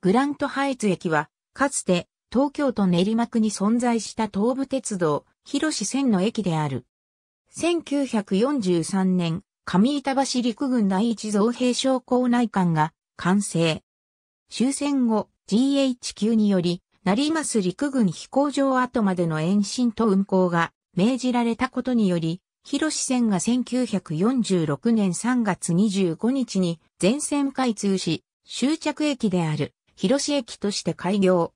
グラントハイツ駅は、かつて東京都練馬区に存在した東武鉄道、広志線の駅である。1943年、上板橋陸軍第一造兵商校内館が完成。終戦後、GHQ により、成増陸軍飛行場跡までの延伸と運行が命じられたことにより、広志線が1946年3月25日に全線開通し、終着駅である。広市駅として開業。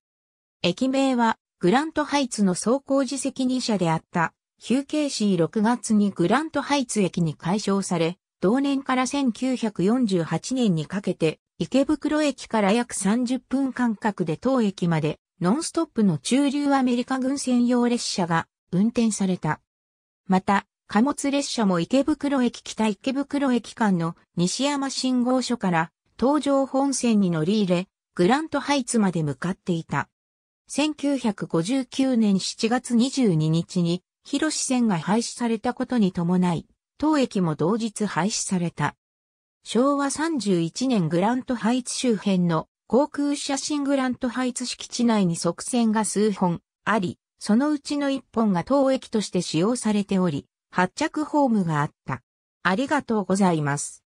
駅名は、グラントハイツの走行時責任者であった、休憩市6月にグラントハイツ駅に改称され、同年から1948年にかけて、池袋駅から約30分間隔で当駅まで、ノンストップの中流アメリカ軍専用列車が運転された。また、貨物列車も池袋駅北池袋駅間の西山信号所から東上本線に乗り入れ、グラントハイツまで向かっていた。1959年7月22日に、広志線が廃止されたことに伴い、当駅も同日廃止された。昭和31年グラントハイツ周辺の航空写真グラントハイツ敷地内に側線が数本あり、そのうちの一本が当駅として使用されており、発着ホームがあった。ありがとうございます。